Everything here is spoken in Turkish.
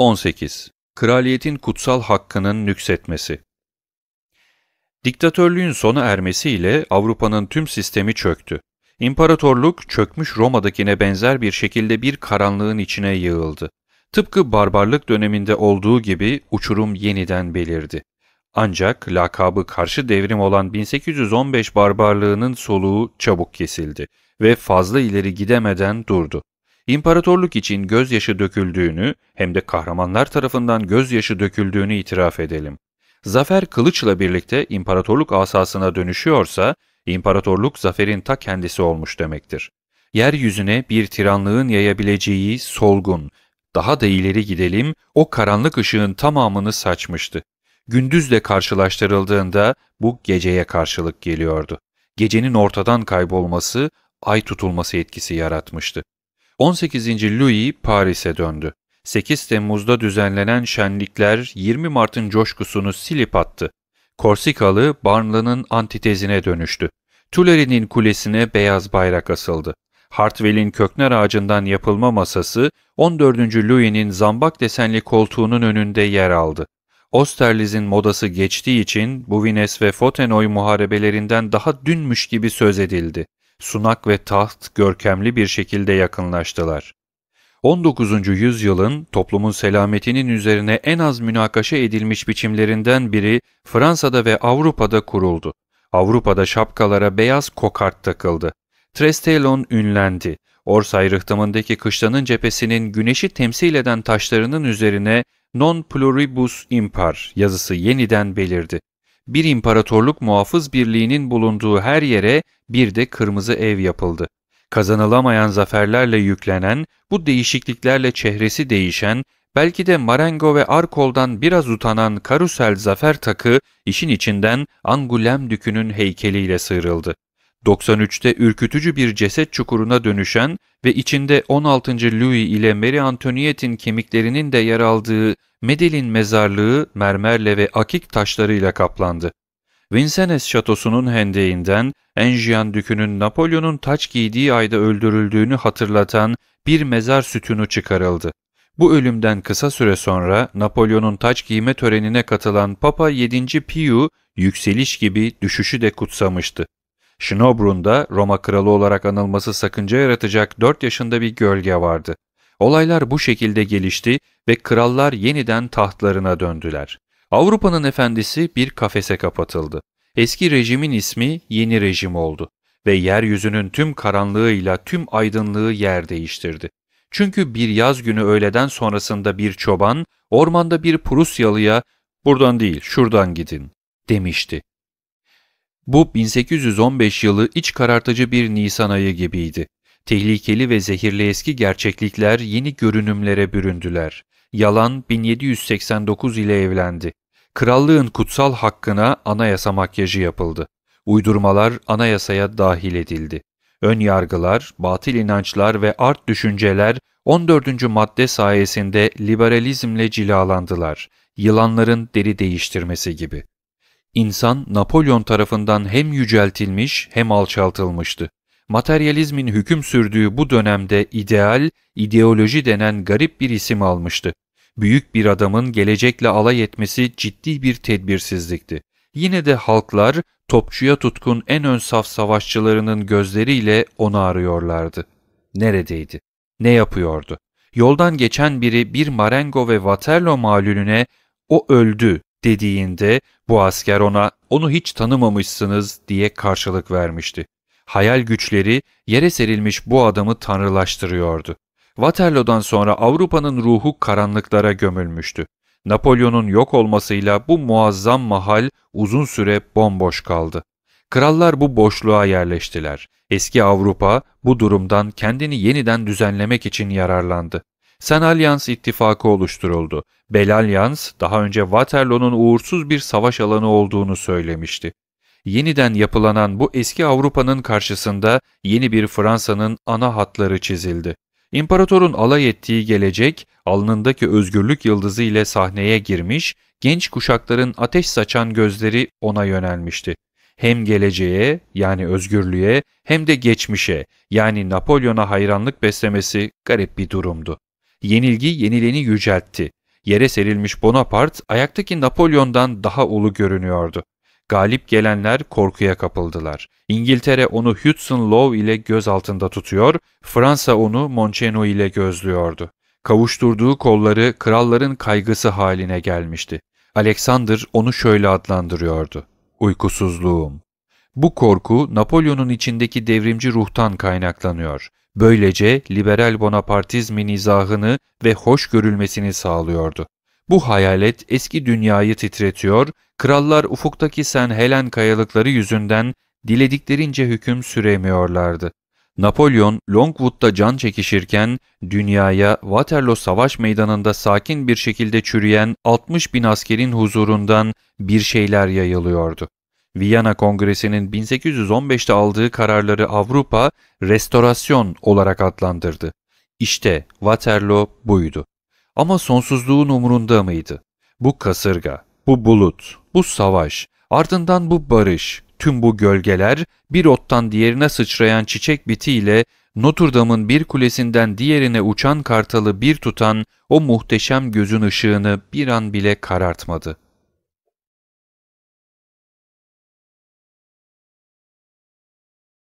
18. Kraliyetin kutsal hakkının nüksetmesi Diktatörlüğün sona ermesiyle Avrupa'nın tüm sistemi çöktü. İmparatorluk çökmüş Roma'dakine benzer bir şekilde bir karanlığın içine yığıldı. Tıpkı barbarlık döneminde olduğu gibi uçurum yeniden belirdi. Ancak lakabı karşı devrim olan 1815 barbarlığının soluğu çabuk kesildi ve fazla ileri gidemeden durdu. İmparatorluk için gözyaşı döküldüğünü hem de kahramanlar tarafından gözyaşı döküldüğünü itiraf edelim. Zafer kılıçla birlikte imparatorluk asasına dönüşüyorsa, imparatorluk zaferin ta kendisi olmuş demektir. Yeryüzüne bir tiranlığın yayabileceği solgun, daha da ileri gidelim, o karanlık ışığın tamamını saçmıştı. Gündüzle karşılaştırıldığında bu geceye karşılık geliyordu. Gecenin ortadan kaybolması, ay tutulması etkisi yaratmıştı. 18. Louis Paris'e döndü. 8 Temmuz'da düzenlenen şenlikler 20 Mart'ın coşkusunu silip attı. Korsikalı Barnlı'nın antitezine dönüştü. Tuleri'nin kulesine beyaz bayrak asıldı. Hartwell'in kökner ağacından yapılma masası 14. Louis'nin zambak desenli koltuğunun önünde yer aldı. Osterliz'in modası geçtiği için Buvines ve Fontenoy muharebelerinden daha dünmüş gibi söz edildi sunak ve taht görkemli bir şekilde yakınlaştılar. 19. yüzyılın toplumun selametinin üzerine en az münakaşa edilmiş biçimlerinden biri Fransa'da ve Avrupa'da kuruldu. Avrupa'da şapkalara beyaz kokart takıldı. Trestelon ünlendi. Orsay rıhtımındaki kışlanın cephesinin güneşi temsil eden taşlarının üzerine non pluribus impar yazısı yeniden belirdi bir imparatorluk muhafız birliğinin bulunduğu her yere bir de kırmızı ev yapıldı. Kazanılamayan zaferlerle yüklenen, bu değişikliklerle çehresi değişen, belki de Marengo ve Arkol'dan biraz utanan karusel zafer takı işin içinden Angulem dükünün heykeliyle sıyrıldı. 93'te ürkütücü bir ceset çukuruna dönüşen ve içinde 16. Louis ile Mary Antoinette'in kemiklerinin de yer aldığı Medelin mezarlığı mermerle ve akik taşlarıyla kaplandı. Vincennes şatosunun hendeğinden Enjian dükünün Napolyon'un taç giydiği ayda öldürüldüğünü hatırlatan bir mezar sütunu çıkarıldı. Bu ölümden kısa süre sonra Napolyon'un taç giyme törenine katılan Papa 7. Piu yükseliş gibi düşüşü de kutsamıştı. Şinobrun'da Roma kralı olarak anılması sakınca yaratacak 4 yaşında bir gölge vardı. Olaylar bu şekilde gelişti ve krallar yeniden tahtlarına döndüler. Avrupa'nın efendisi bir kafese kapatıldı. Eski rejimin ismi yeni rejim oldu ve yeryüzünün tüm karanlığıyla tüm aydınlığı yer değiştirdi. Çünkü bir yaz günü öğleden sonrasında bir çoban ormanda bir Prusyalıya ''Buradan değil, şuradan gidin.'' demişti. Bu 1815 yılı iç karartıcı bir Nisan ayı gibiydi. Tehlikeli ve zehirli eski gerçeklikler yeni görünümlere büründüler. Yalan 1789 ile evlendi. Krallığın kutsal hakkına anayasa makyajı yapıldı. Uydurmalar anayasaya dahil edildi. Ön yargılar, batıl inançlar ve art düşünceler 14. madde sayesinde liberalizmle cilalandılar. Yılanların deri değiştirmesi gibi. İnsan Napolyon tarafından hem yüceltilmiş hem alçaltılmıştı. Materyalizmin hüküm sürdüğü bu dönemde ideal, ideoloji denen garip bir isim almıştı. Büyük bir adamın gelecekle alay etmesi ciddi bir tedbirsizlikti. Yine de halklar topçuya tutkun en ön saf savaşçılarının gözleriyle onu arıyorlardı. Neredeydi? Ne yapıyordu? Yoldan geçen biri bir Marengo ve Waterloo malülüne o öldü dediğinde bu asker ona onu hiç tanımamışsınız diye karşılık vermişti. Hayal güçleri yere serilmiş bu adamı tanrılaştırıyordu. Waterloo'dan sonra Avrupa'nın ruhu karanlıklara gömülmüştü. Napolyon'un yok olmasıyla bu muazzam mahal uzun süre bomboş kaldı. Krallar bu boşluğa yerleştiler. Eski Avrupa bu durumdan kendini yeniden düzenlemek için yararlandı. Senalyans ittifakı oluşturuldu. Belalyans daha önce Waterloo'nun uğursuz bir savaş alanı olduğunu söylemişti. Yeniden yapılanan bu eski Avrupa'nın karşısında yeni bir Fransa'nın ana hatları çizildi. İmparatorun alay ettiği gelecek, alnındaki özgürlük yıldızı ile sahneye girmiş, genç kuşakların ateş saçan gözleri ona yönelmişti. Hem geleceğe yani özgürlüğe hem de geçmişe yani Napolyon'a hayranlık beslemesi garip bir durumdu yenilgi yenileni yüceltti. Yere serilmiş Bonaparte ayaktaki Napolyon'dan daha ulu görünüyordu. Galip gelenler korkuya kapıldılar. İngiltere onu Hudson Lowe ile göz altında tutuyor, Fransa onu Moncheno ile gözlüyordu. Kavuşturduğu kolları kralların kaygısı haline gelmişti. Alexander onu şöyle adlandırıyordu. Uykusuzluğum. Bu korku Napolyon'un içindeki devrimci ruhtan kaynaklanıyor. Böylece liberal bonapartizmin izahını ve hoş görülmesini sağlıyordu. Bu hayalet eski dünyayı titretiyor, krallar ufuktaki Sen Helen kayalıkları yüzünden dilediklerince hüküm süremiyorlardı. Napolyon Longwood'da can çekişirken dünyaya Waterloo Savaş Meydanı'nda sakin bir şekilde çürüyen 60 bin askerin huzurundan bir şeyler yayılıyordu. Viyana Kongresi'nin 1815'te aldığı kararları Avrupa restorasyon olarak adlandırdı. İşte Waterloo buydu. Ama sonsuzluğun umurunda mıydı? Bu kasırga, bu bulut, bu savaş, ardından bu barış, tüm bu gölgeler bir ottan diğerine sıçrayan çiçek bitiyle Notre Dame'ın bir kulesinden diğerine uçan kartalı bir tutan o muhteşem gözün ışığını bir an bile karartmadı.''